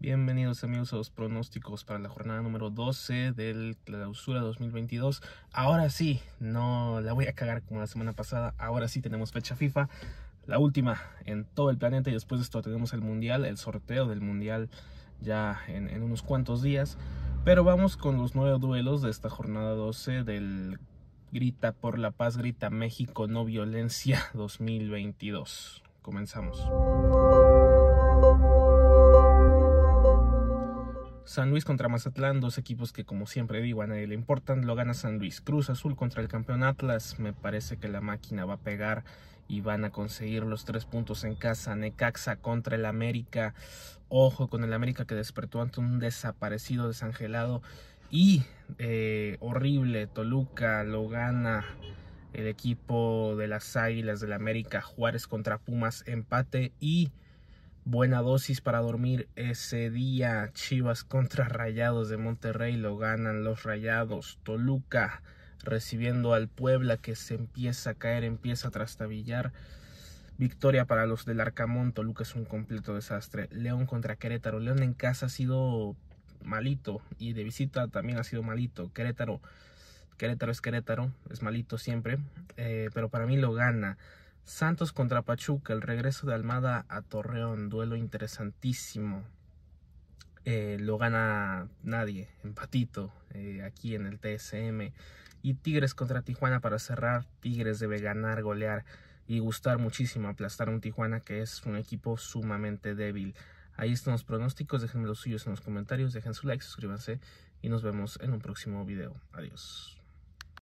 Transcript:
Bienvenidos amigos a los pronósticos para la jornada número 12 del clausura 2022. Ahora sí, no la voy a cagar como la semana pasada. Ahora sí tenemos fecha FIFA, la última en todo el planeta y después de esto tenemos el mundial, el sorteo del mundial ya en, unos cuantos días. Pero vamos con los nueve duelos de esta jornada 12 del Grita por la Paz, Grita México, no violencia 2022. Comenzamos. San Luis contra Mazatlán, dos equipos que como siempre digo a nadie le importan, lo gana San Luis. Cruz Azul contra el campeón Atlas, me parece que la máquina va a pegar y van a conseguir los tres puntos en casa. Necaxa contra el América, ojo con el América que despertó ante un desaparecido desangelado y eh, horrible Toluca lo gana el equipo de las Águilas del América, Juárez contra Pumas, empate y buena dosis para dormir ese día. Chivas contra Rayados de Monterrey lo ganan los Rayados. Toluca recibiendo al Puebla que se empieza a caer, empieza a trastabillar. Victoria para los del Arcamón. Toluca es un completo desastre. León contra Querétaro. León en casa ha sido malito y de visita también ha sido malito. Querétaro. Querétaro es Querétaro, es malito siempre, eh, pero para mí lo gana. Santos contra Pachuca, el regreso de Almada a Torreón, duelo interesantísimo. Eh, lo gana nadie, empatito, eh, aquí en el TSM. Y Tigres contra Tijuana para cerrar. Tigres debe ganar, golear y gustar muchísimo, aplastar a un Tijuana que es un equipo sumamente débil. Ahí están los pronósticos, déjenme los suyos en los comentarios, dejen su like, suscríbanse y nos vemos en un próximo video. Adiós.